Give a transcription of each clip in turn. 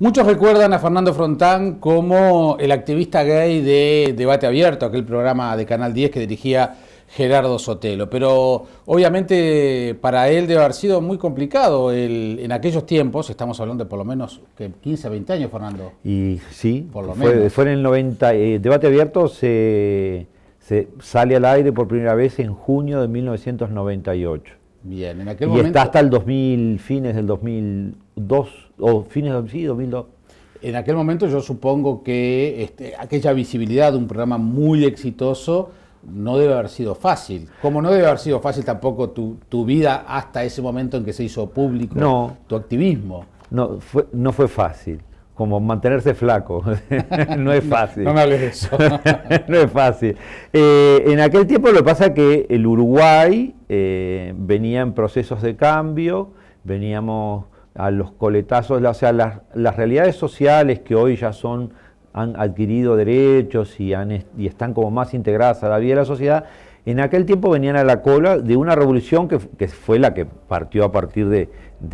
Muchos recuerdan a Fernando Frontán como el activista gay de Debate Abierto, aquel programa de Canal 10 que dirigía Gerardo Sotelo. Pero obviamente para él debe haber sido muy complicado en aquellos tiempos, estamos hablando de por lo menos 15, 20 años, Fernando. Y sí, por fue, en el 90, eh, Debate Abierto se, sale al aire por primera vez en junio de 1998. Bien, en aquel y está hasta el 2000, fines del 2002 o fines de 2002. En aquel momento yo supongo que este, aquella visibilidad de un programa muy exitoso no debe haber sido fácil. Como no debe haber sido fácil tampoco tu, vida hasta ese momento en que se hizo público tu activismo. No fue, no fue fácil. Como mantenerse flaco. no es fácil. No, me hables eso. no es fácil. Eh, en aquel tiempo lo que pasa es que el Uruguay eh, venía en procesos de cambio, veníamos a los coletazos, o sea, las, realidades sociales que hoy ya son han adquirido derechos y, están como más integradas a la vida de la sociedad, en aquel tiempo venían a la cola de una revolución que, fue la que partió a partir de,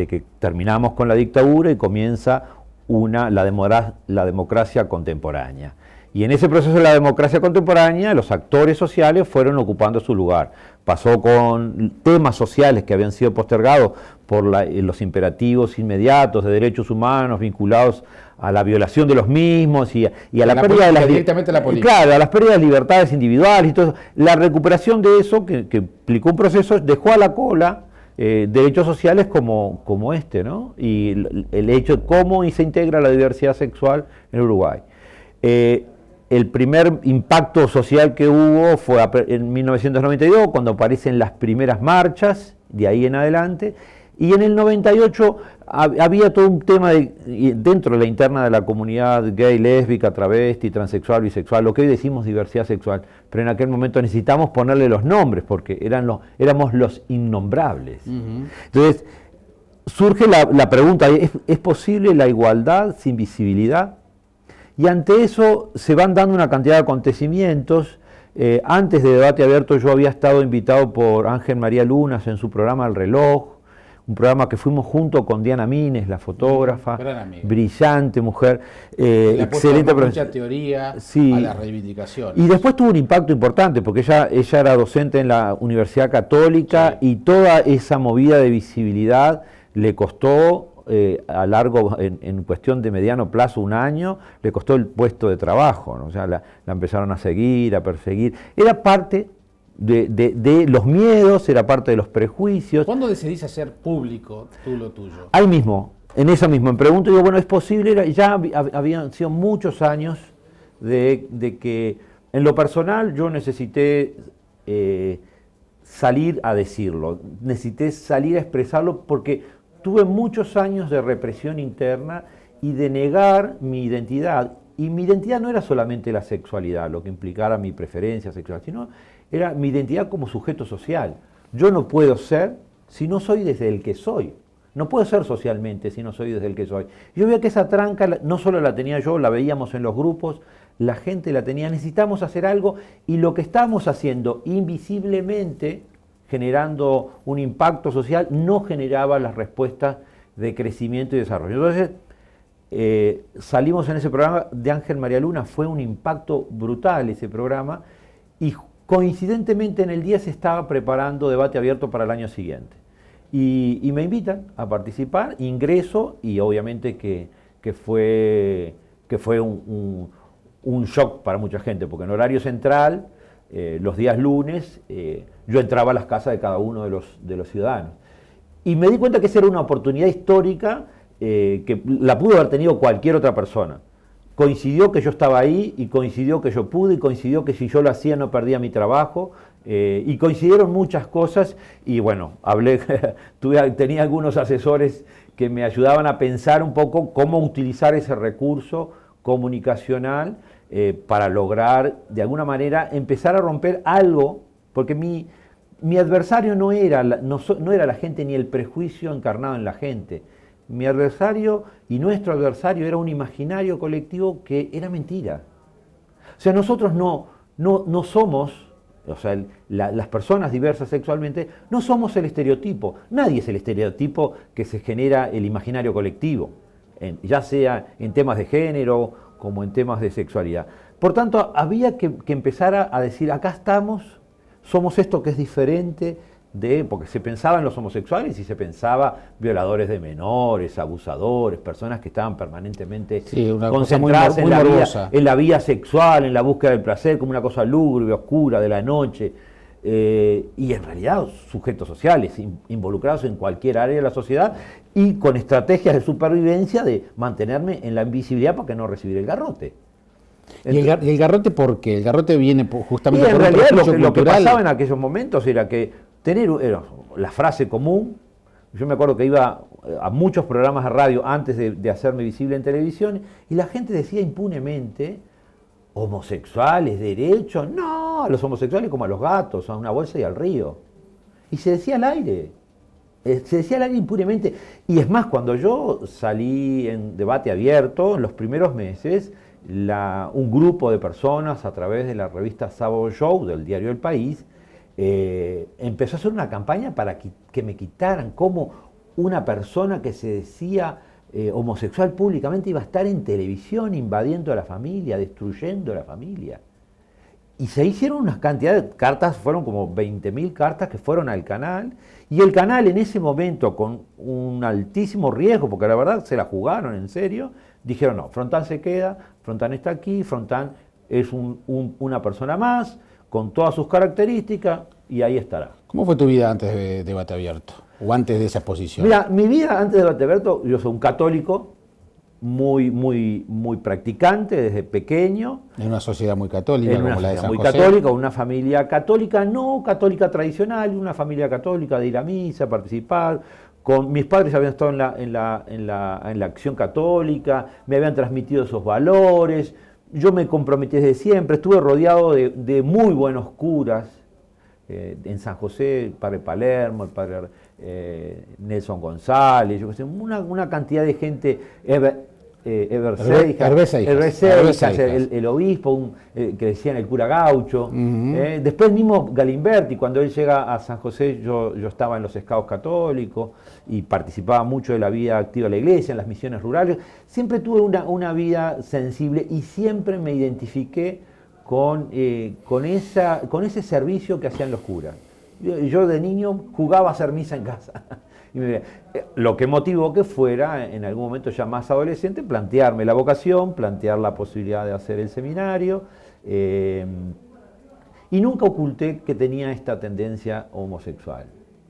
que terminamos con la dictadura y comienza una, la democracia contemporánea. Y en ese proceso de la democracia contemporánea, los actores sociales fueron ocupando su lugar. Pasó con temas sociales que habían sido postergados por eh, los imperativos inmediatos de derechos humanos vinculados a la violación de los mismos y, a, la, pérdida de las la a las pérdidas de libertades individuales y todo La recuperación de eso, que, implicó un proceso, dejó a la cola eh, derechos sociales como, como este, ¿no? Y el, hecho de cómo se integra la diversidad sexual en Uruguay. Eh, el primer impacto social que hubo fue en 1992, cuando aparecen las primeras marchas, de ahí en adelante, y en el 98 había todo un tema dentro de la interna de la comunidad gay, lésbica, travesti, transexual, bisexual, lo que hoy decimos diversidad sexual, pero en aquel momento necesitamos ponerle los nombres porque eran los, éramos los innombrables. Entonces, surge la, pregunta, ¿es posible la igualdad sin visibilidad? Y ante eso se van dando una cantidad de acontecimientos. Eh, antes de debate abierto yo había estado invitado por Ángel María Lunas en su programa El reloj, un programa que fuimos junto con Diana Mines, la fotógrafa, mm, brillante mujer, eh, excelente profesora. Mucha teoría a la reivindicación. Y después tuvo un impacto importante, porque ella, ella era docente en la Universidad Católica y toda esa movida de visibilidad le costó eh, a largo, en, cuestión de mediano plazo, un año, le costó el puesto de trabajo, o sea, la, empezaron a seguir, a perseguir. Era parte de, los miedos, era parte de los prejuicios. ¿Cuándo decidís hacer público tú lo tuyo? Ahí mismo, en eso mismo, me pregunto, yo, bueno, es posible, ya habían sido muchos años de, que en lo personal yo necesité... Eh, salir a decirlo, necesité salir a expresarlo porque tuve muchos años de represión interna y de negar mi identidad. Y mi identidad no era solamente la sexualidad, lo que implicara mi preferencia sexual, sino era mi identidad como sujeto social. Yo no puedo ser si no soy desde el que soy. No puedo ser socialmente si no soy desde el que soy. Yo veía que esa tranca no solo la tenía yo, la veíamos en los grupos, la gente la tenía. Necesitamos hacer algo y lo que estamos haciendo invisiblemente generando un impacto social, no generaba las respuestas de crecimiento y desarrollo. Entonces, eh, salimos en ese programa de Ángel María Luna, fue un impacto brutal ese programa, y coincidentemente en el día se estaba preparando debate abierto para el año siguiente. Y, me invitan a participar, ingreso, y obviamente que, que fue, un shock para mucha gente, porque en horario central eh, los días lunes, eh, yo entraba a las casas de cada uno de los, ciudadanos. Y me di cuenta que esa era una oportunidad histórica eh, que la pudo haber tenido cualquier otra persona. Coincidió que yo estaba ahí y coincidió que yo pude y coincidió que si yo lo hacía no perdía mi trabajo y coincidieron muchas cosas y bueno, hablé, tenía algunos asesores que me ayudaban a pensar un poco cómo utilizar ese recurso comunicacional eh, para lograr, de alguna manera, empezar a romper algo, porque mi, mi adversario no era, la, no, no era la gente ni el prejuicio encarnado en la gente. Mi adversario y nuestro adversario era un imaginario colectivo que era mentira. O sea, nosotros no, no, no somos, o sea, las personas diversas sexualmente, no somos el estereotipo. Nadie es el estereotipo que se genera el imaginario colectivo, ya sea en temas de género como en temas de sexualidad. Por tanto, había que, empezar a, decir, acá estamos, somos esto que es diferente de, porque se pensaba en los homosexuales y se pensaba violadores de menores, abusadores, personas que estaban permanentemente concentradas en, la en la vía sexual, en la búsqueda del placer, como una cosa lúgubre, oscura, de la noche. Eh, y en realidad sujetos sociales involucrados en cualquier área de la sociedad y con estrategias de supervivencia de mantenerme en la invisibilidad para que no recibir el garrote. ¿Y el, garrote porque El garrote viene justamente y en realidad lo que, pasaba en aquellos momentos era que tener la frase común, yo me acuerdo que iba a muchos programas de radio antes de hacerme visible en televisión y la gente decía impunemente, homosexuales, derechos, no, a los homosexuales como a los gatos, a una bolsa y al río. Y se decía al aire, eh, se decía al aire impunemente. Y es más, cuando yo salí en debate abierto, en los primeros meses, un grupo de personas a través de la revista Sabo Show del diario El País, eh, empezó a hacer una campaña para que me quitaran como una persona que se decía eh, homosexual públicamente iba a estar en televisión invadiendo a la familia, destruyendo la familia. Y se hicieron unas cantidades de cartas, fueron como 20.000 cartas que fueron al canal, y el canal en ese momento, con un altísimo riesgo, porque la verdad se la jugaron en serio, dijeron, no, Frontán se queda, Frontán está aquí, Frontán es una persona más, con todas sus características, y ahí estará. ¿Cómo fue tu vida antes de debate abierto? ¿O antes de esa exposición? Mira, mi vida antes de Bateberto, yo soy un católico, muy, muy, muy practicante desde pequeño. En una sociedad muy católica, como la de San muy católica, una familia católica, no católica tradicional, una familia católica de ir a misa, participar. mis padres habían estado en la, en, la, en, la, acción católica, me habían transmitido esos valores. Yo me comprometí desde siempre, estuve rodeado de, muy buenos curas eh, en San José, el padre Palermo, el padre eh, Nelson González, una, cantidad de gente, el, obispo eh, que decían el cura gaucho, eh, después mismo Galimberti, cuando él llega a San José yo, yo estaba en los escados católicos y participaba mucho de la vida activa de la iglesia, en las misiones rurales, siempre tuve una, una vida sensible y siempre me identifiqué con, con, esa, con ese servicio que hacían los curas yo de niño jugaba a hacer misa en casa. Eh, lo que motivó que fuera, en algún momento ya más adolescente, plantearme la vocación, plantear la posibilidad de hacer el seminario. Eh, y nunca oculté que tenía esta tendencia homosexual.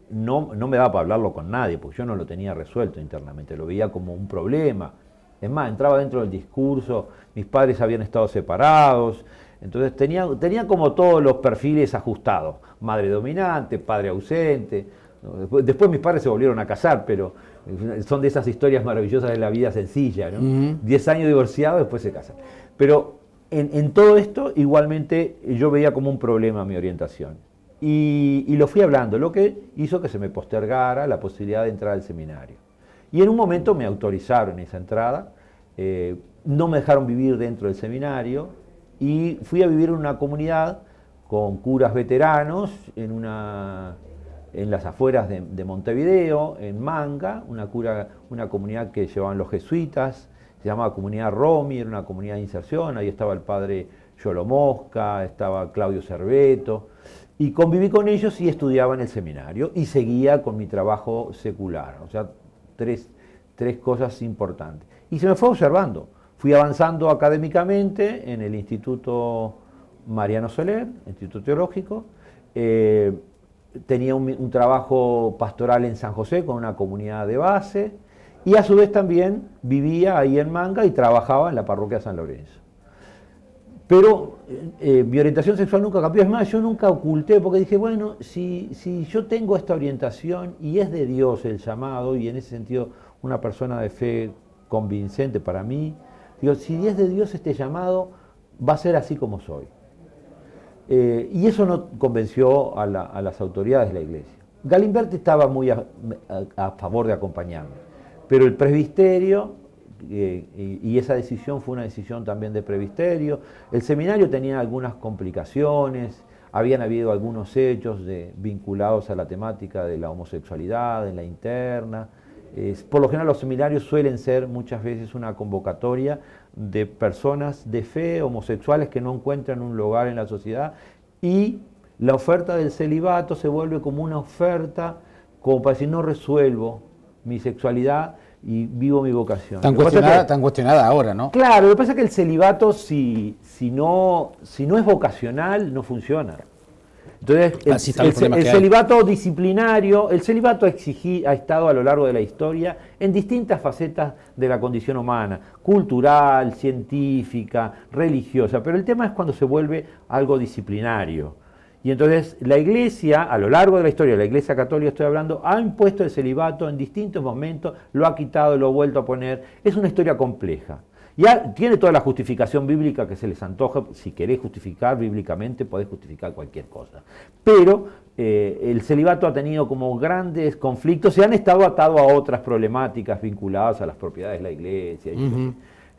No, no me daba para hablarlo con nadie, porque yo no lo tenía resuelto internamente, lo veía como un problema. Es más, entraba dentro del discurso, mis padres habían estado separados, entonces tenía, como todos los perfiles ajustados, madre dominante, padre ausente. Después, mis padres se volvieron a casar, pero eh, son de esas historias maravillosas de la vida sencilla, ¿no? Diez años divorciados, después se casan. Pero en, todo esto, igualmente, yo veía como un problema mi orientación. Y, lo fui hablando, lo que hizo que se me postergara la posibilidad de entrar al seminario. Y en un momento me autorizaron esa entrada, eh, no me dejaron vivir dentro del seminario, y fui a vivir en una comunidad con curas veteranos en, las afueras de, Montevideo, en Manga, una, cura, una comunidad que llevaban los jesuitas, se llamaba Comunidad Romi, era una comunidad de inserción, ahí estaba el padre Yolomosca, estaba Claudio Cerveto, y conviví con ellos y estudiaba en el seminario y seguía con mi trabajo secular, o sea, tres, tres cosas importantes. Y se me fue observando, Fui avanzando académicamente en el Instituto Mariano Soler, Instituto Teológico. Eh, tenía un, trabajo pastoral en San José con una comunidad de base y a su vez también vivía ahí en Manga y trabajaba en la parroquia San Lorenzo. Pero eh, eh, mi orientación sexual nunca cambió, es más, yo nunca oculté porque dije, bueno, si, si yo tengo esta orientación y es de Dios el llamado y en ese sentido una persona de fe convincente para mí, si es de Dios este llamado, va a ser así como soy. Eh, y eso no convenció a, las autoridades de la iglesia. Galimberti estaba muy a, favor de acompañarme, pero el presbiterio, eh, y, esa decisión fue una decisión también de presbiterio, el seminario tenía algunas complicaciones, habían habido algunos hechos vinculados a la temática de la homosexualidad en la interna, por lo general los seminarios suelen ser muchas veces una convocatoria de personas de fe, homosexuales que no encuentran un lugar en la sociedad y la oferta del celibato se vuelve como una oferta como para decir no resuelvo mi sexualidad y vivo mi vocación. Tan, cuestionada, ahora, ¿no? Claro, lo que pasa es que el celibato si, no, si no es vocacional no funciona. Entonces, el, celibato disciplinario, el celibato ha estado a lo largo de la historia en distintas facetas de la condición humana, cultural, científica, religiosa, pero el tema es cuando se vuelve algo disciplinario. Y entonces la Iglesia, a lo largo de la historia, la Iglesia Católica estoy hablando, ha impuesto el celibato en distintos momentos, lo ha quitado, lo ha vuelto a poner. Es una historia compleja. Ya tiene toda la justificación bíblica que se les antoja. Si querés justificar bíblicamente, podés justificar cualquier cosa. Pero eh, el celibato ha tenido como grandes conflictos. Se han estado atados a otras problemáticas vinculadas a las propiedades de la iglesia.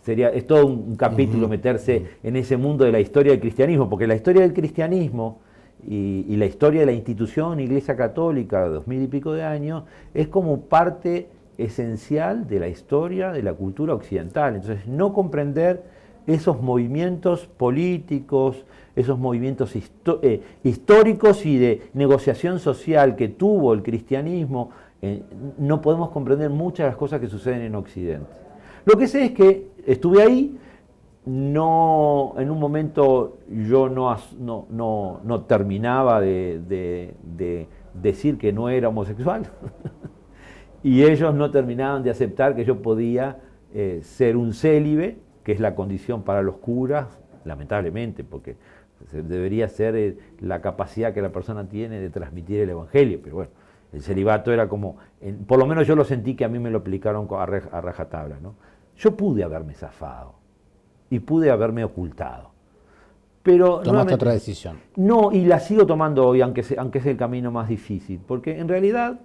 Sería, es todo un, capítulo meterse en ese mundo de la historia del cristianismo, porque la historia del cristianismo y, la historia de la institución Iglesia Católica, de dos mil y pico de años, es como parte esencial de la historia de la cultura occidental. Entonces, no comprender esos movimientos políticos, esos movimientos eh, históricos y de negociación social que tuvo el cristianismo, eh, no podemos comprender muchas de las cosas que suceden en Occidente. Lo que sé es que estuve ahí, no, en un momento yo no, no, terminaba de decir que no era homosexual. y ellos no terminaban de aceptar que yo podía eh, ser un célibe, que es la condición para los curas, lamentablemente, porque debería ser eh, la capacidad que la persona tiene de transmitir el Evangelio, pero bueno, el celibato era como, por lo menos yo lo sentí que a mí me lo aplicaron a, rajatabla, ¿no? Yo pude haberme zafado y pude haberme ocultado. Pero Tomaste otra decisión. No, y la sigo tomando hoy, aunque, aunque es el camino más difícil, porque en realidad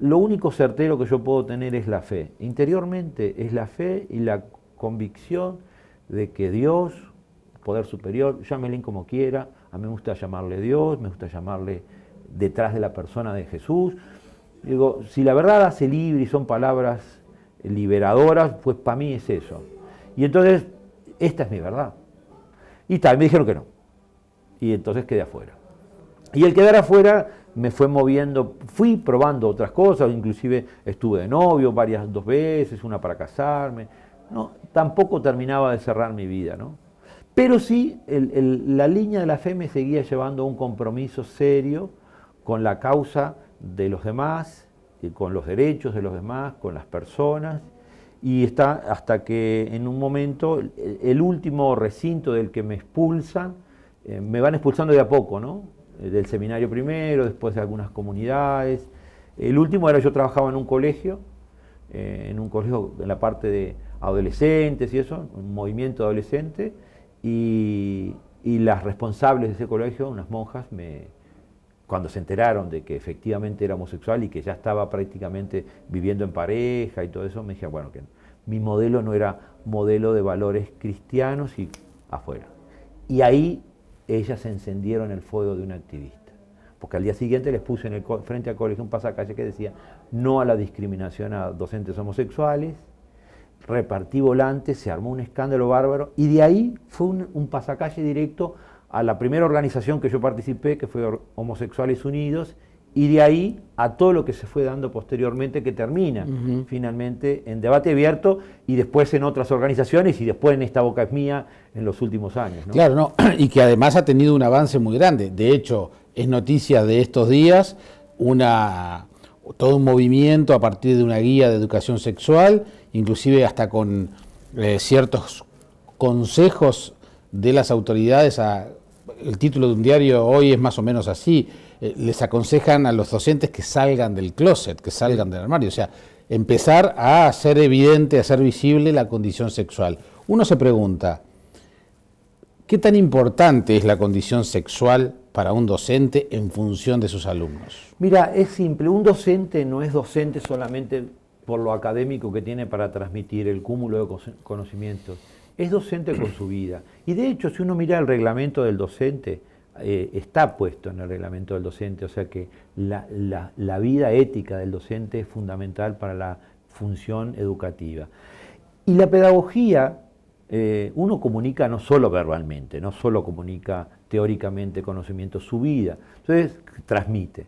lo único certero que yo puedo tener es la fe. Interiormente es la fe y la convicción de que Dios, poder superior, llámele como quiera, a mí me gusta llamarle Dios, me gusta llamarle detrás de la persona de Jesús. Digo, si la verdad hace libre y son palabras liberadoras, pues para mí es eso. Y entonces, esta es mi verdad. Y tal, me dijeron que no. Y entonces quedé afuera. Y el quedar afuera me fue moviendo, fui probando otras cosas, inclusive estuve de novio varias dos veces, una para casarme. No, tampoco terminaba de cerrar mi vida, ¿no? Pero sí, la línea de la fe me seguía llevando a un compromiso serio con la causa de los demás, y con los derechos de los demás, con las personas, y está hasta que en un momento, el, último recinto del que me expulsan, eh, me van expulsando de a poco, ¿no? Eh, del seminario primero, después de algunas comunidades. El último era yo trabajaba en un colegio, eh, en un colegio en la parte de adolescentes y eso, un movimiento adolescente, y, y las responsables de ese colegio, unas monjas, me, cuando se enteraron de que efectivamente era homosexual y que ya estaba prácticamente viviendo en pareja y todo eso, me dijeron, bueno, que mi modelo no era modelo de valores cristianos y afuera. Y ahí ellas encendieron el fuego de un activista. Porque al día siguiente les puse en el, frente al colegio un pasacalle que decía no a la discriminación a docentes homosexuales, repartí volantes, se armó un escándalo bárbaro y de ahí fue un pasacalle directo a la primera organización que yo participé, que fue Homosexuales Unidos, y de ahí a todo lo que se fue dando posteriormente que termina finalmente en debate abierto y después en otras organizaciones y después en esta boca es mía en los últimos años. Claro, y que además ha tenido un avance muy grande. De hecho, es noticia de estos días una todo un movimiento a partir de una guía de educación sexual, inclusive hasta con eh, ciertos consejos de las autoridades el título de un diario hoy es más o menos así, eh, les aconsejan a los docentes que salgan del closet, que salgan del armario, o sea, empezar a hacer evidente, a hacer visible la condición sexual. Uno se pregunta, ¿qué tan importante es la condición sexual para un docente en función de sus alumnos? Mira, es simple, un docente no es docente solamente por lo académico que tiene para transmitir el cúmulo de conocimientos, es docente con su vida. Y de hecho, si uno mira el reglamento del docente, eh, está puesto en el reglamento del docente, o sea que la, vida ética del docente es fundamental para la función educativa. Y la pedagogía, eh, uno comunica no solo verbalmente, no solo comunica teóricamente conocimiento, su vida, entonces transmite.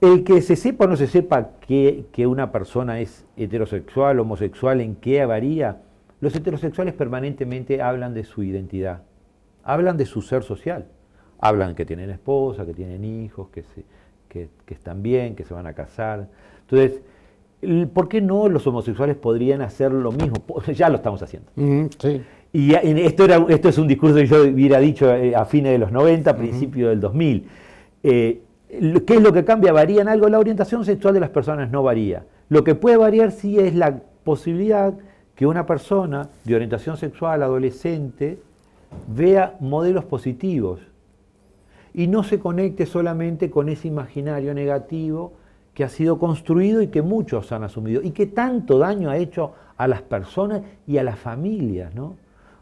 El que se sepa o no se sepa que, una persona es heterosexual, homosexual, en qué varía, los heterosexuales permanentemente hablan de su identidad, hablan de su ser social hablan que tienen esposa, que tienen hijos, que, se, que, están bien, que se van a casar. Entonces, ¿por qué no los homosexuales podrían hacer lo mismo? Ya lo estamos haciendo. sí. Y esto, era, esto es un discurso que yo hubiera dicho eh, a fines de los 90, a principios del 2000. Eh, ¿Qué es lo que cambia? ¿Varía en algo? La orientación sexual de las personas no varía. Lo que puede variar sí es la posibilidad que una persona de orientación sexual adolescente vea modelos positivos y no se conecte solamente con ese imaginario negativo que ha sido construido y que muchos han asumido y que tanto daño ha hecho a las personas y a las familias. ¿no?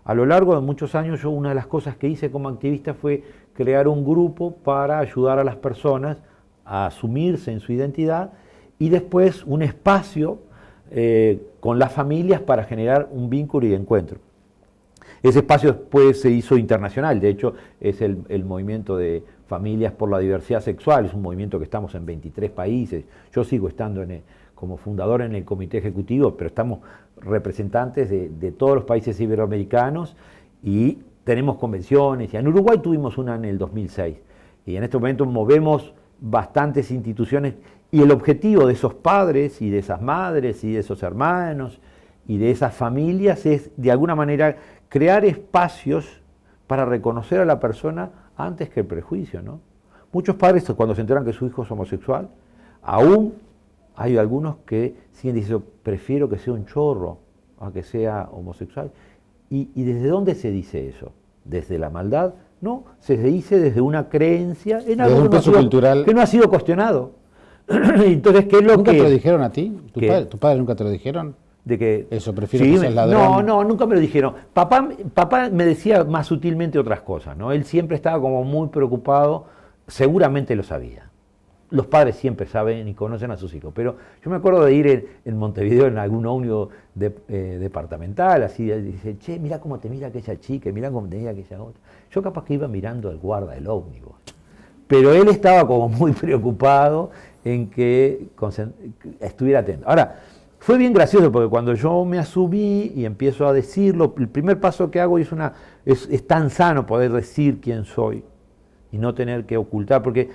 A lo largo de muchos años yo una de las cosas que hice como activista fue crear un grupo para ayudar a las personas a asumirse en su identidad y después un espacio eh, con las familias para generar un vínculo y encuentro. Ese espacio después se hizo internacional, de hecho es el, movimiento de familias por la diversidad sexual, es un movimiento que estamos en 23 países, yo sigo estando como fundador en el comité ejecutivo, pero estamos representantes de, todos los países iberoamericanos y tenemos convenciones, y en Uruguay tuvimos una en el 2006, y en este momento movemos bastantes instituciones y el objetivo de esos padres y de esas madres y de esos hermanos y de esas familias es de alguna manera crear espacios para reconocer a la persona antes que el prejuicio, ¿no? Muchos padres cuando se enteran que su hijo es homosexual, aún hay algunos que siguen diciendo, prefiero que sea un chorro a que sea homosexual. ¿Y, desde dónde se dice eso? ¿Desde la maldad? No, se dice desde una creencia en algo que no ha sido cuestionado. Entonces, ¿qué lo ¿Nunca que... te lo dijeron a ti? ¿Tu padre, ¿Tu padre nunca te lo dijeron? que... Eso, prefiero que No, no, nunca me lo dijeron. Papá, papá me decía más sutilmente otras cosas, ¿no? Él siempre estaba como muy preocupado, seguramente lo sabía. Los padres siempre saben y conocen a sus hijos, pero yo me acuerdo de ir en, Montevideo en algún ómnibus eh, departamental, así, y dice, che, mira cómo te mira aquella chica, mira cómo te mira aquella otra. Yo capaz que iba mirando al guarda del ómnibus, pero él estaba como muy preocupado en que estuviera atento. Ahora, fue bien gracioso porque cuando yo me asumí y empiezo a decirlo, el primer paso que hago es, una, es, tan sano poder decir quién soy y no tener que ocultar, porque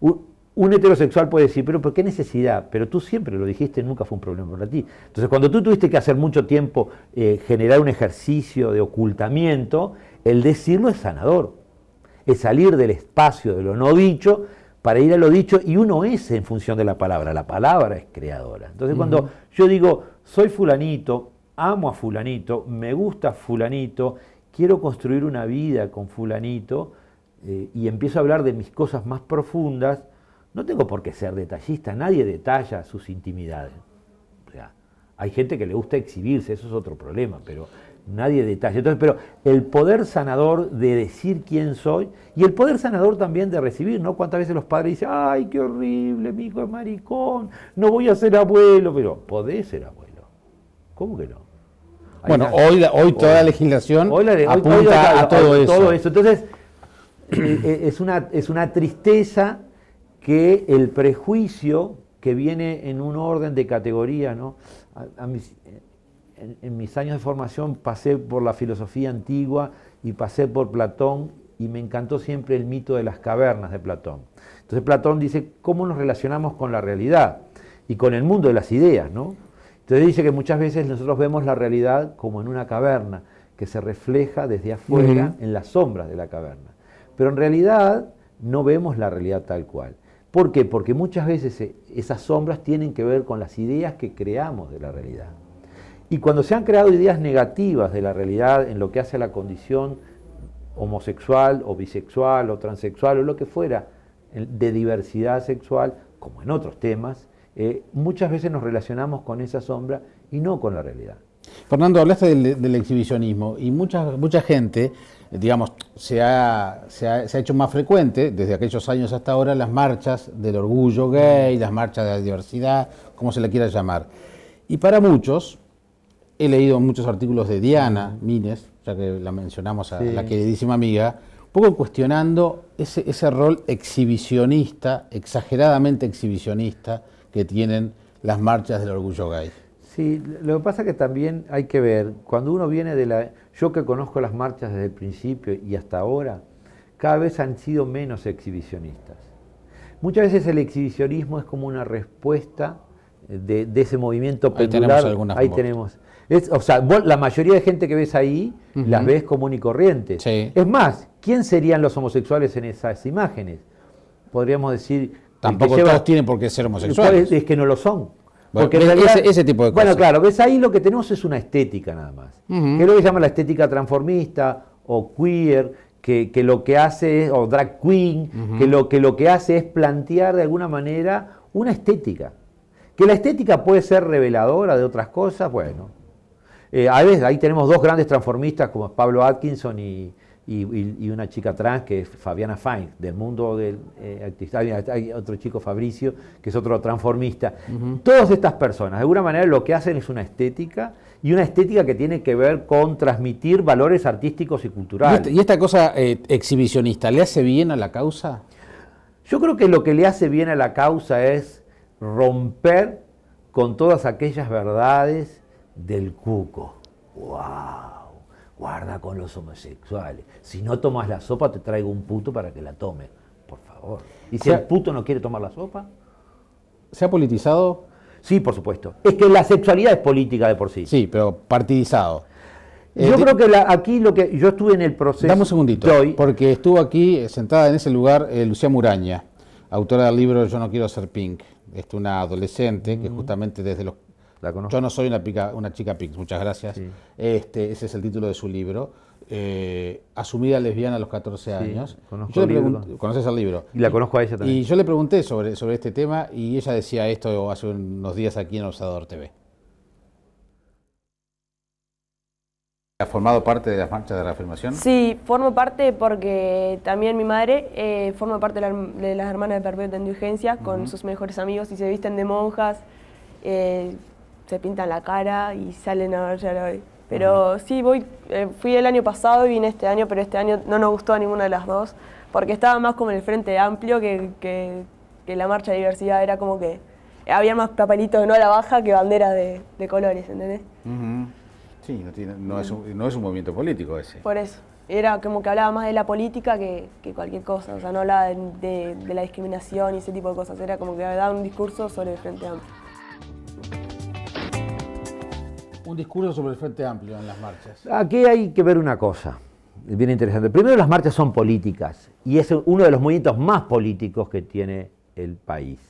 un, heterosexual puede decir, pero ¿por qué necesidad? Pero tú siempre lo dijiste, nunca fue un problema para ti. Entonces, cuando tú tuviste que hacer mucho tiempo eh, generar un ejercicio de ocultamiento, el decirlo es sanador, es salir del espacio de lo no dicho para ir a lo dicho y uno es en función de la palabra, la palabra es creadora. Entonces cuando yo digo, soy fulanito, amo a fulanito, me gusta fulanito, quiero construir una vida con fulanito eh, y empiezo a hablar de mis cosas más profundas, no tengo por qué ser detallista, nadie detalla sus intimidades. hay gente que le gusta exhibirse, eso es otro problema, pero nadie detalla. Entonces, pero el poder sanador de decir quién soy y el poder sanador también de recibir, ¿no? Cuántas veces los padres dicen, ay, qué horrible, mi hijo es maricón, no voy a ser abuelo, pero podés ser abuelo. ¿Cómo que no? bueno, hoy, hoy toda la legislación apunta a, todo, eso. Entonces, eh, eh, es, una, es una tristeza que el prejuicio que viene en un orden de categoría, ¿no? en, mis años de formación pasé por la filosofía antigua y pasé por Platón y me encantó siempre el mito de las cavernas de Platón. Entonces Platón dice cómo nos relacionamos con la realidad y con el mundo de las ideas, ¿no? Entonces dice que muchas veces nosotros vemos la realidad como en una caverna que se refleja desde afuera en las sombras de la caverna. Pero en realidad no vemos la realidad tal cual. ¿Por qué? Porque muchas veces eh, esas sombras tienen que ver con las ideas que creamos de la realidad. Y cuando se han creado ideas negativas de la realidad en lo que hace a la condición homosexual o bisexual o transexual o lo que fuera, de diversidad sexual, como en otros temas, eh, muchas veces nos relacionamos con esa sombra y no con la realidad. Fernando, hablaste del, exhibicionismo y mucha, mucha gente, digamos, se ha, se, ha, hecho más frecuente desde aquellos años hasta ahora las marchas del orgullo gay, las marchas de la diversidad, como se le quiera llamar. Y para muchos, He leído muchos artículos de Diana Mines, ya que la mencionamos a la queridísima amiga, un poco cuestionando ese, rol exhibicionista, exageradamente exhibicionista, que tienen las marchas del orgullo gay. Sí, lo que pasa es que también hay que ver, cuando uno viene de la... Yo que conozco las marchas desde el principio y hasta ahora, cada vez han sido menos exhibicionistas. Muchas veces el exhibicionismo es como una respuesta de, ese movimiento popular. Ahí tenemos algunas. Ahí tenemos o sea, la mayoría de gente que ves ahí las ves común y corriente. Es más, ¿quién serían los homosexuales en esas imágenes? Podríamos decir. Tampoco todos tienen por qué ser homosexuales. Es, que no lo son. Porque ese, tipo de cosas. Bueno, claro, ves ahí lo que tenemos es una estética nada más. Que es lo que se llama la estética transformista o queer, que, lo que hace es, o drag queen, que, lo, que lo que hace es plantear de alguna manera una estética. Que la estética puede ser reveladora de otras cosas, bueno, eh, ahí tenemos dos grandes transformistas como Pablo Atkinson y, una chica trans que es Fabiana Fein, del mundo del eh, artista, Hay otro chico, Fabricio, que es otro transformista. Todas estas personas, de alguna manera, lo que hacen es una estética y una estética que tiene que ver con transmitir valores artísticos y culturales. ¿Y, este, esta cosa eh, exhibicionista le hace bien a la causa? Yo creo que lo que le hace bien a la causa es romper con todas aquellas verdades del cuco. ¡Wow! Guarda con los homosexuales. Si no tomas la sopa, te traigo un puto para que la tome. Por favor. ¿Y si el puto no quiere tomar la sopa? ¿Se ha politizado? Sí, por supuesto. Es que la sexualidad es política de por sí. Sí, pero partidizado. Eh, yo creo que aquí lo que. Yo estuve en el proceso. Dame un segundito. porque estuvo aquí eh, sentada en ese lugar eh, Lucía Muraña, autora del libro Yo no quiero ser pink. Es una adolescente que justamente desde los yo no soy una, chica pic, muchas gracias. Este, ese es el título de su libro. Eh, asumida lesbiana a los 14 años. conoces el libro. Y la conozco a ella también. Y yo le pregunté sobre, sobre este tema y ella decía esto hace unos días aquí en Observador TV. ¿Ha formado parte de las marchas de reafirmación? Sí, formo parte porque también mi madre eh, forma parte de, las hermanas de perpetua indulgencia con sus mejores amigos y se visten de monjas. Eh, se pintan la cara y salen a marchar hoy. Pero sí, voy, eh, fui el año pasado y vine este año, pero este año no nos gustó a ninguna de las dos, porque estaba más como en el frente amplio que, que, la marcha de diversidad, era como que había más papelitos no a la baja que banderas de, colores, ¿entendés? Sí, no, tiene, no, es un, movimiento político ese. Por eso era como que hablaba más de la política que, que cualquier cosa, o sea, no hablaba de, de, la discriminación y ese tipo de cosas, era como que daba un discurso sobre el Frente Amplio. un discurso sobre el Frente Amplio en las marchas. Aquí hay que ver una cosa, bien interesante. Primero, las marchas son políticas y es uno de los movimientos más políticos que tiene el país.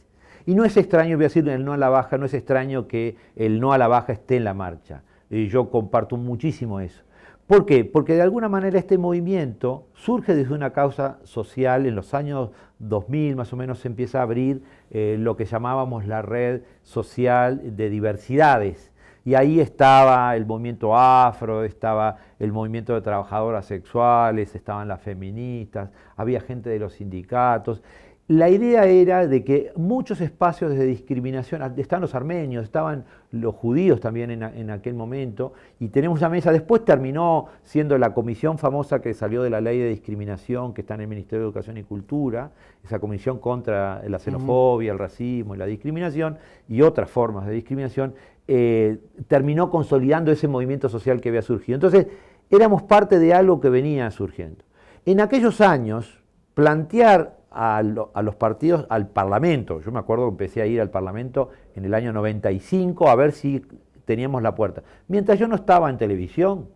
Y no es extraño, voy a decir el no a la baja, no es extraño que el no a la baja esté en la marcha. yo comparto muchísimo eso. ¿Por qué? Porque de alguna manera este movimiento surge desde una causa social. En los años 2000 más o menos se empieza a abrir eh, lo que llamábamos la red social de diversidades. Y ahí estaba el movimiento afro, estaba el movimiento de trabajadoras sexuales, estaban las feministas, había gente de los sindicatos. La idea era de que muchos espacios de discriminación, están los armenios, estaban los judíos también en, aquel momento, y tenemos la mesa, después terminó siendo la comisión famosa que salió de la ley de discriminación que está en el Ministerio de Educación y Cultura, esa comisión contra la xenofobia, el racismo y la discriminación, y otras formas de discriminación, eh, terminó consolidando ese movimiento social que había surgido. Entonces, éramos parte de algo que venía surgiendo. En aquellos años, plantear a, los partidos, al Parlamento, yo me acuerdo que empecé a ir al Parlamento en el año 95 a ver si teníamos la puerta. Mientras yo no estaba en televisión,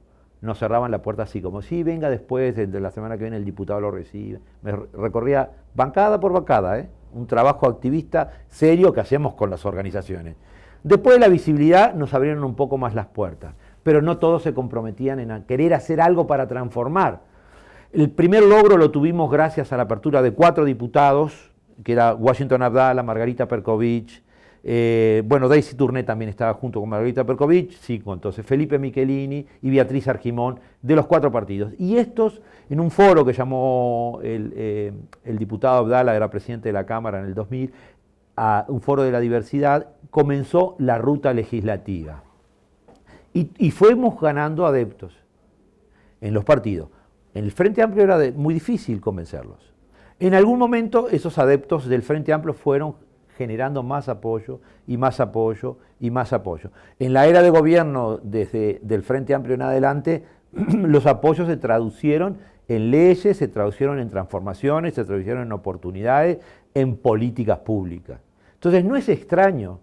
nos cerraban la puerta así, como si venga después, de la semana que viene el diputado lo recibe. recorría bancada por bancada, ¿eh? un trabajo activista serio que hacíamos con las organizaciones. Después de la visibilidad nos abrieron un poco más las puertas, pero no todos se comprometían en querer hacer algo para transformar. El primer logro lo tuvimos gracias a la apertura de cuatro diputados, que era Washington Abdala, Margarita Perkovich, eh, bueno, Daisy Tourné también estaba junto con Margarita Perkovich, sí, entonces Felipe Michelini y Beatriz Argimón, de los cuatro partidos. Y estos, en un foro que llamó el, eh, diputado Abdala, era presidente de la Cámara en el 2000, un foro de la diversidad, comenzó la ruta legislativa. Y, fuimos ganando adeptos en los partidos. En el Frente Amplio era muy difícil convencerlos. En algún momento esos adeptos del Frente Amplio fueron generando más apoyo y más apoyo y más apoyo. En la era de gobierno desde del Frente Amplio en adelante, los apoyos se traducieron en leyes, se traducieron en transformaciones, se traducieron en oportunidades, en políticas públicas. Entonces no es extraño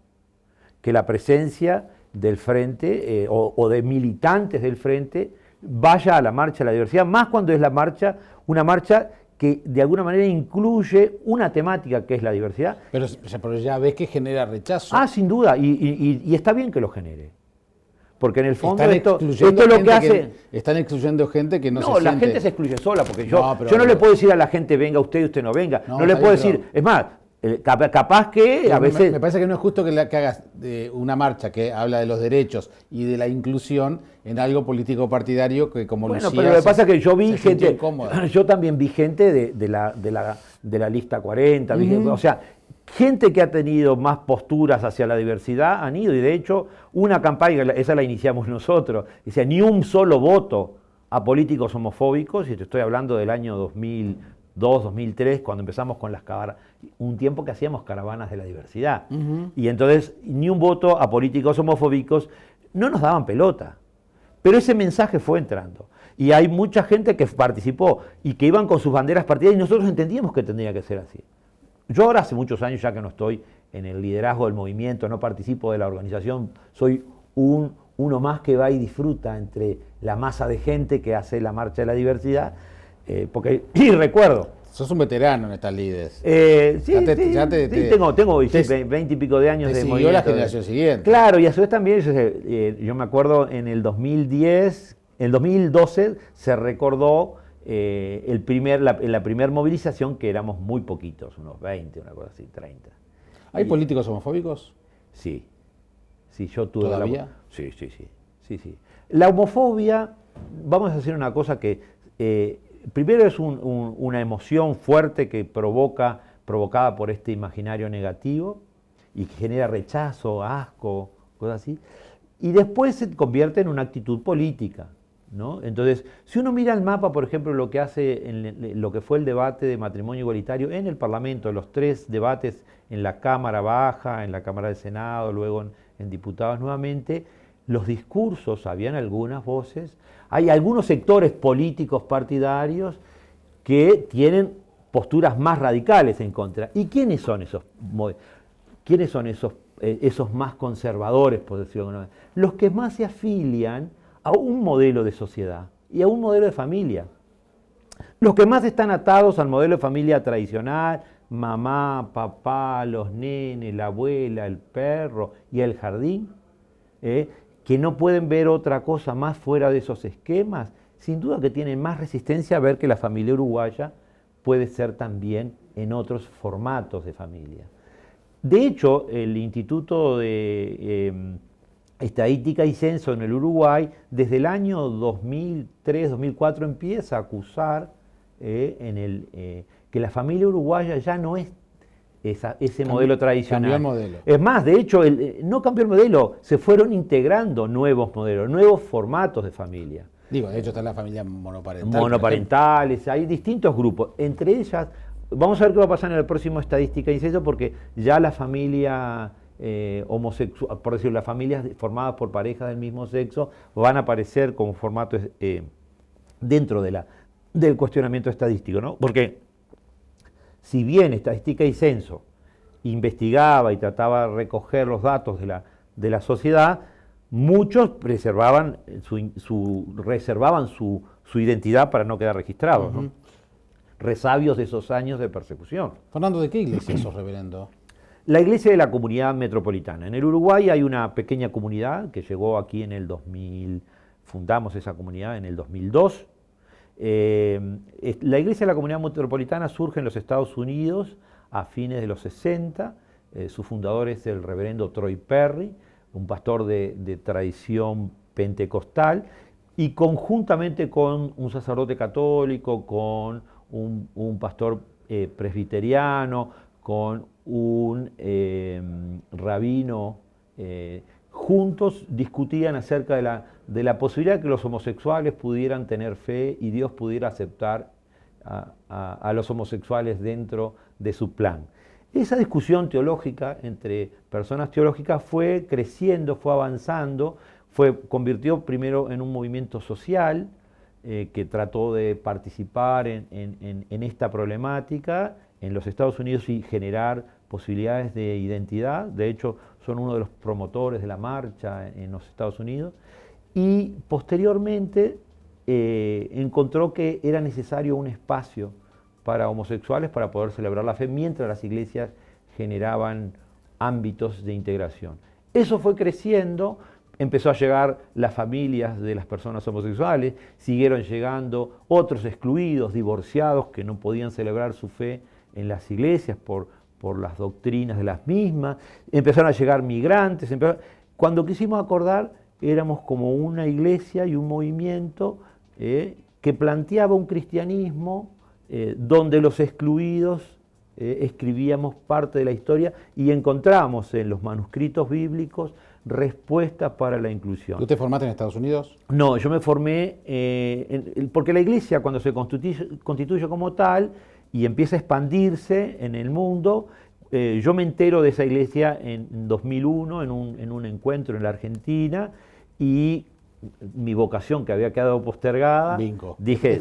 que la presencia del frente eh, o, de militantes del frente vaya a la marcha de la diversidad, más cuando es la marcha, una marcha que de alguna manera incluye una temática que es la diversidad. Pero, ya ves que genera rechazo. Ah, sin duda, y, está bien que lo genere. Porque en el fondo esto, es lo que hace. están excluyendo gente que no, se No, la gente se excluye sola, porque yo no, yo no le puedo decir a la gente venga usted y usted no venga. No, no le puedo decir, es más, eh, capaz que a veces... Me, parece que no es justo que, la, hagas eh, una marcha que habla de los derechos y de la inclusión en algo político partidario que como Lucía... pero lo pasa que yo vi gente... Yo también vi gente de, la, de, la, lista 40, o sea, gente que ha tenido más posturas hacia la diversidad han ido y de hecho una campaña, esa la iniciamos nosotros, decía ni un solo voto a políticos homofóbicos, y te estoy hablando del año 2000 2002, 2003, cuando empezamos con las caravanas, un tiempo que hacíamos caravanas de la diversidad. Y entonces ni un voto a políticos homofóbicos, no nos daban pelota. Pero ese mensaje fue entrando. Y hay mucha gente que participó y que iban con sus banderas partidas y nosotros entendíamos que tendría que ser así. Yo ahora hace muchos años ya que no estoy en el liderazgo del movimiento, no participo de la organización, soy uno más que va y disfruta entre la masa de gente que hace la marcha de la diversidad eh, porque y recuerdo. Sos un veterano en estas líderes. Eh, sí, ya te, tengo, tengo 20 y pico de años de movimiento. la generación siguiente. Claro, y a su vez también, yo, eh, me acuerdo en el 2010, en el 2012 se recordó eh, el primer, la, primera movilización que éramos muy poquitos, unos 20, una cosa así, 30. ¿Hay políticos homofóbicos? Sí. Sí, yo tuve sí, sí, sí, sí, sí. La homofobia, vamos a decir una cosa que primero es una emoción fuerte que provoca, provocada por este imaginario negativo y que genera rechazo, asco, cosas así. Y después se convierte en una actitud política. ¿no? Entonces, si uno mira el mapa, por ejemplo, lo que hace en lo que fue el debate de matrimonio igualitario en el Parlamento, los tres debates en la Cámara Baja, en la Cámara del Senado, luego en diputados nuevamente, los discursos, habían algunas voces, hay algunos sectores políticos partidarios que tienen posturas más radicales en contra. ¿Y quiénes son esos, quiénes son esos, eh, esos más conservadores, por decirlo Los que más se afilian a un modelo de sociedad y a un modelo de familia. Los que más están atados al modelo de familia tradicional, mamá, papá, los nenes, la abuela, el perro y el jardín, eh, que no pueden ver otra cosa más fuera de esos esquemas, sin duda que tienen más resistencia a ver que la familia uruguaya puede ser también en otros formatos de familia. De hecho, el Instituto de em, Estadística y Censo en el Uruguay, desde el año 2003-2004 empieza a acusar eh, eh, que la familia uruguaya ya no es ese modelo tradicional. modelo. Es más, de hecho, eh, no cambió el modelo, se fueron integrando nuevos modelos, nuevos formatos de familia. Digo, de hecho están las familias monoparentales. Monoparentales, hay distintos grupos. Entre ellas, vamos a ver qué va a pasar en el próximo Estadística y eso porque ya la familia eh, homosexual, por decirlo, las familias formadas por parejas del mismo sexo van a aparecer como formatos eh, dentro de la, del cuestionamiento estadístico, ¿no? Porque si bien estadística y censo investigaba y trataba de recoger los datos de la, de la sociedad, muchos preservaban su, reservaban su, identidad para no quedar registrados. Resabios de esos años de persecución. Fernando, ¿de qué iglesia esos reverendo? La iglesia de la comunidad metropolitana. En el Uruguay hay una pequeña comunidad que llegó aquí en el 2000, fundamos esa comunidad en el 2002 Em, la Iglesia de la Comunidad Metropolitana surge en los Estados Unidos a fines de los 60. Eh, su fundador es el reverendo Troy Perry, un pastor de, tradición pentecostal, y conjuntamente con un sacerdote católico, con un, pastor eh, presbiteriano, con un em, rabino, eh, juntos discutían acerca de la de la posibilidad de que los homosexuales pudieran tener fe y Dios pudiera aceptar a, los homosexuales dentro de su plan. Esa discusión teológica entre personas teológicas fue creciendo, fue avanzando, fue, convirtió primero en un movimiento social eh, que trató de participar en, esta problemática en los Estados Unidos y generar posibilidades de identidad. De hecho, son uno de los promotores de la marcha en los Estados Unidos y posteriormente eh, encontró que era necesario un espacio para homosexuales para poder celebrar la fe mientras las iglesias generaban ámbitos de integración. Eso fue creciendo, empezó a llegar las familias de las personas homosexuales, siguieron llegando otros excluidos, divorciados, que no podían celebrar su fe en las iglesias por, las doctrinas de las mismas, empezaron a llegar migrantes. Cuando quisimos acordar, éramos como una iglesia y un movimiento eh, que planteaba un cristianismo eh, donde los excluidos eh, escribíamos parte de la historia y encontramos en los manuscritos bíblicos respuestas para la inclusión. ¿Tú te formaste en Estados Unidos? No, yo me formé porque la iglesia cuando se constituye, como tal y empieza a expandirse en el mundo, yo me entero de esa iglesia en 2001, en un encuentro en la Argentina, y mi vocación que había quedado postergada, dije,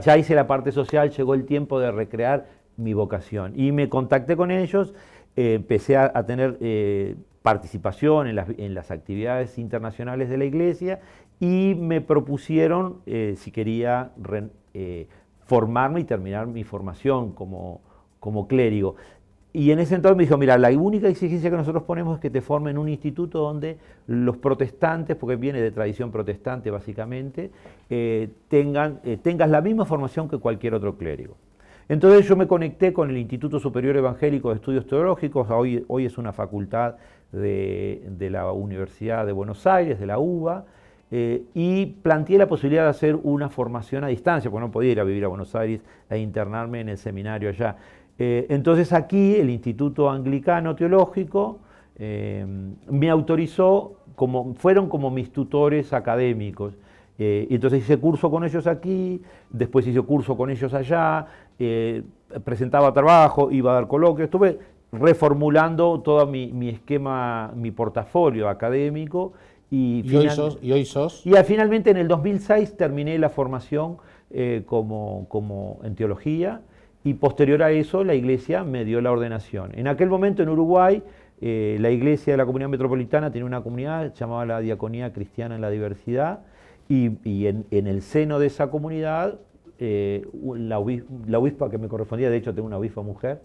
ya, hice la parte social, llegó el tiempo de recrear mi vocación. Y me contacté con ellos, eh, empecé a, tener eh, participación en las, actividades internacionales de la iglesia y me propusieron eh, si quería formarme y terminar mi formación como, como clérigo. Y en ese entonces me dijo, mira, la única exigencia que nosotros ponemos es que te formen un instituto donde los protestantes, porque viene de tradición protestante básicamente, eh, tengan, eh, tengas la misma formación que cualquier otro clérigo. Entonces yo me conecté con el Instituto Superior Evangélico de Estudios Teológicos, hoy, hoy es una facultad de, la Universidad de Buenos Aires, de la UBA, eh, y planteé la posibilidad de hacer una formación a distancia, porque no podía ir a vivir a Buenos Aires e internarme en el seminario allá. Eh, entonces aquí el Instituto Anglicano Teológico eh, me autorizó, como, fueron como mis tutores académicos. y eh, entonces hice curso con ellos aquí, después hice curso con ellos allá, presentaba trabajo, iba a dar coloquios, estuve reformulando todo mi, esquema, mi portafolio académico. Y, ¿Y, hoy sos, ¿Y, ah, finalmente en el 2006 terminé la formación como, como en teología y posterior a eso la iglesia me dio la ordenación. En aquel momento en Uruguay eh, la iglesia de la comunidad metropolitana tenía una comunidad llamada la Diaconía Cristiana en la Diversidad y, en, el seno de esa comunidad eh, la, la, obispa que me correspondía, de hecho tengo una obispa mujer,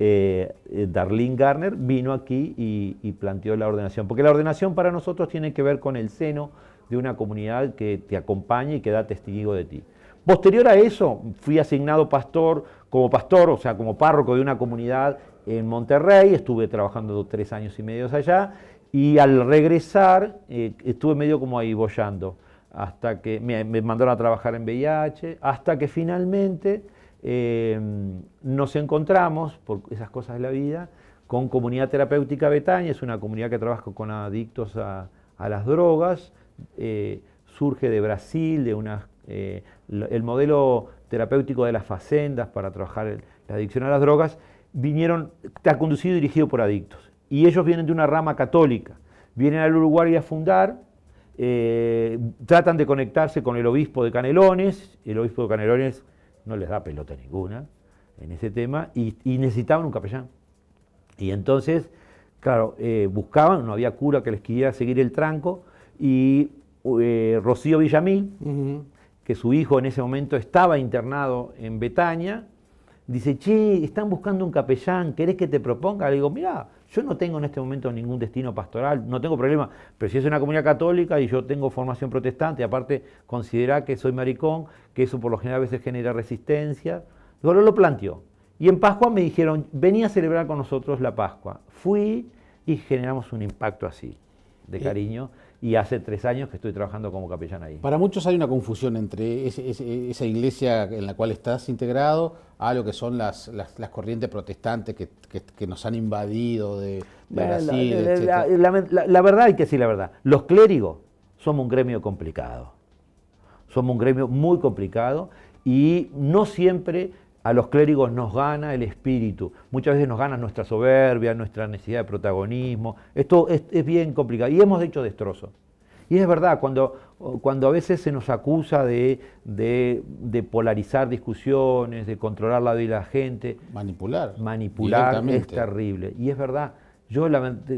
eh, Darlene Garner, vino aquí y, planteó la ordenación, porque la ordenación para nosotros tiene que ver con el seno de una comunidad que te acompañe y que da testigo de ti. Posterior a eso, fui asignado pastor, como pastor, o sea, como párroco de una comunidad en Monterrey, estuve trabajando tres años y medio allá, y al regresar eh, estuve medio como ahí bollando, hasta que me, mandaron a trabajar en VIH, hasta que finalmente em, nos encontramos, por esas cosas de la vida, con Comunidad Terapéutica Betaña, es una comunidad que trabaja con adictos a, las drogas, eh, surge de Brasil, de unas eh, el modelo terapéutico de las facendas para trabajar la adicción a las drogas, vinieron, está conducido y dirigido por adictos. Y ellos vienen de una rama católica. Vienen al Uruguay a fundar, eh, tratan de conectarse con el obispo de Canelones, el obispo de Canelones no les da pelota ninguna en ese tema, y, necesitaban un capellán. Y entonces, claro, eh, buscaban, no había cura que les quisiera seguir el tranco, y eh, Rocío Villamil, que su hijo en ese momento estaba internado en Betania, dice, che, están buscando un capellán, ¿querés que te proponga? Le digo, mira, yo no tengo en este momento ningún destino pastoral, no tengo problema, pero si es una comunidad católica y yo tengo formación protestante, aparte considera que soy maricón, que eso por lo general a veces genera resistencia, yo lo planteó. Y en Pascua me dijeron, venía a celebrar con nosotros la Pascua. Fui y generamos un impacto así, de cariño y hace tres años que estoy trabajando como capellán ahí. Para muchos hay una confusión entre esa iglesia en la cual estás integrado a lo que son las, corrientes protestantes que, nos han invadido de, Brasil, la, la, verdad hay que decir la verdad. Los clérigos somos un gremio complicado. Somos un gremio muy complicado y no siempre a los clérigos nos gana el espíritu, muchas veces nos gana nuestra soberbia, nuestra necesidad de protagonismo, esto es, bien complicado y hemos hecho destrozos. Y es verdad, cuando, cuando a veces se nos acusa de, polarizar discusiones, de controlar la vida de la gente. Manipular. Manipular es terrible. Y es verdad, yo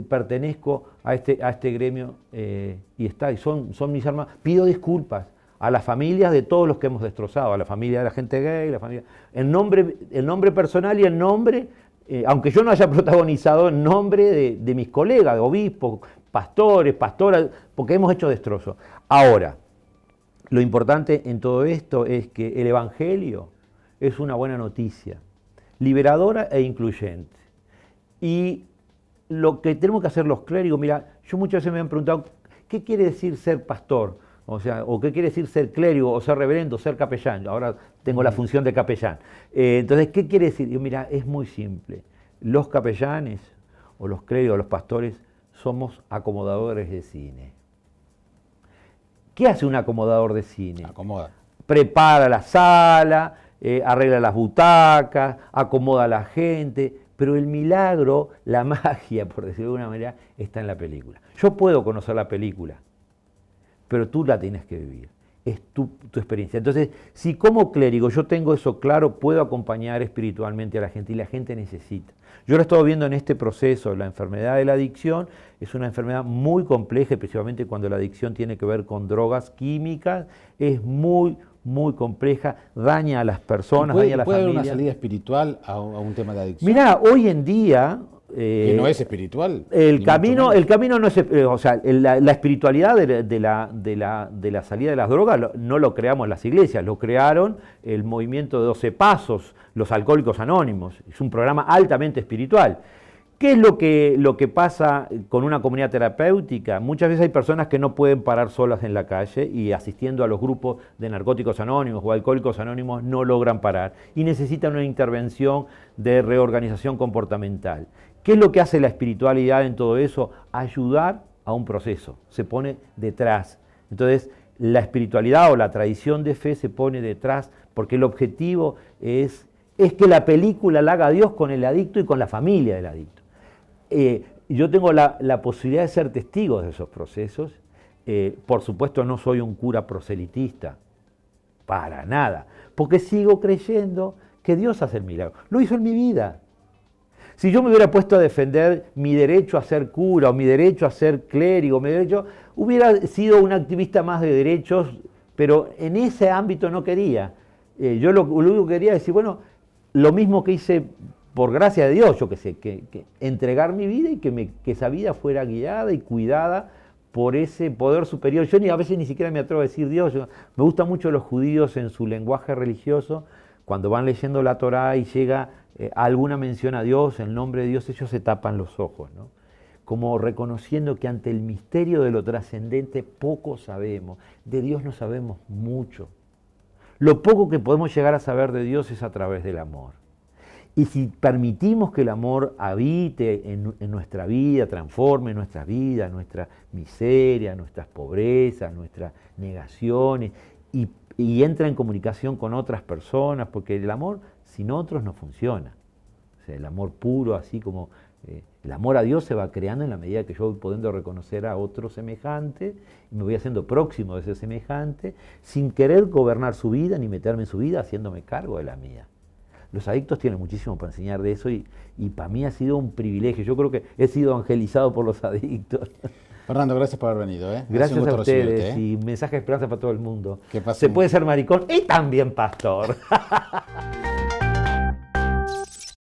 pertenezco a este, a este gremio eh, y está, y son, son mis armas. Pido disculpas, a las familias de todos los que hemos destrozado, a la familia de la gente gay, la familia, en nombre, nombre personal y en nombre, eh, aunque yo no haya protagonizado, en nombre de, mis colegas, de obispos, pastores, pastoras, porque hemos hecho destrozo Ahora, lo importante en todo esto es que el Evangelio es una buena noticia, liberadora e incluyente. Y lo que tenemos que hacer los clérigos, mira, yo muchas veces me han preguntado, ¿qué quiere decir ser pastor? O sea, ¿o qué quiere decir ser clérigo o ser reverendo, ser capellán? Ahora tengo la mm. función de capellán. Eh, entonces, ¿qué quiere decir? Yo, mira, es muy simple. Los capellanes o los clérigos, los pastores, somos acomodadores de cine. ¿Qué hace un acomodador de cine? Acomoda. Prepara la sala, eh, arregla las butacas, acomoda a la gente, pero el milagro, la magia, por decirlo de alguna manera, está en la película. Yo puedo conocer la película, pero tú la tienes que vivir. Es tu, experiencia. Entonces, si como clérigo yo tengo eso claro, puedo acompañar espiritualmente a la gente y la gente necesita. Yo lo he estado viendo en este proceso, la enfermedad de la adicción es una enfermedad muy compleja, especialmente cuando la adicción tiene que ver con drogas químicas, es muy, muy compleja, daña a las personas, daña a la familia. ¿Puede haber una salida espiritual a un tema de adicción? Mirá, hoy en día, eh, que no es espiritual. El camino, el camino no es, eh, o sea, la, espiritualidad de, la, salida de las drogas no lo creamos las iglesias, lo crearon el movimiento de 12 pasos, los alcohólicos anónimos. Es un programa altamente espiritual. ¿Qué es lo lo que pasa con una comunidad terapéutica? Muchas veces hay personas que no pueden parar solas en la calle y asistiendo a los grupos de narcóticos anónimos o alcohólicos anónimos no logran parar y necesitan una intervención de reorganización comportamental. ¿Qué es lo que hace la espiritualidad en todo eso? Ayudar a un proceso, se pone detrás. Entonces, la espiritualidad o la tradición de fe se pone detrás porque el objetivo es, es que la película la haga Dios con el adicto y con la familia del adicto. Eh, yo tengo la, posibilidad de ser testigo de esos procesos. Eh, por supuesto, no soy un cura proselitista, para nada, porque sigo creyendo que Dios hace el milagro. Lo hizo en mi vida, si yo me hubiera puesto a defender mi derecho a ser cura o mi derecho a ser clérigo, mi derecho, hubiera sido un activista más de derechos, pero en ese ámbito no quería. Eh, yo lo, único que quería decir, bueno, lo mismo que hice por gracia de Dios, yo que sé, que, entregar mi vida y que, que esa vida fuera guiada y cuidada por ese poder superior. Yo ni, a veces ni siquiera me atrevo a decir Dios. me gustan mucho los judíos en su lenguaje religioso, cuando van leyendo la Torá y llega eh, alguna mención a Dios, el nombre de Dios, ellos se tapan los ojos, ¿no? como reconociendo que ante el misterio de lo trascendente poco sabemos, de Dios no sabemos mucho. Lo poco que podemos llegar a saber de Dios es a través del amor. Y si permitimos que el amor habite en, nuestra vida, transforme nuestra vida, nuestra miseria, nuestras pobrezas, nuestras negaciones, y, y entra en comunicación con otras personas, porque el amor sin otros no funciona. el amor puro, así como eh, el amor a Dios se va creando en la medida que yo voy pudiendo reconocer a otro semejante, y me voy haciendo próximo de ese semejante, sin querer gobernar su vida ni meterme en su vida, haciéndome cargo de la mía. Los adictos tienen muchísimo para enseñar de eso y, para mí ha sido un privilegio. Yo creo que he sido angelizado por los adictos. Fernando, gracias por haber venido. ¿eh? Gracias a ustedes ¿eh? y mensaje de esperanza para todo el mundo. Se puede ser maricón y también pastor.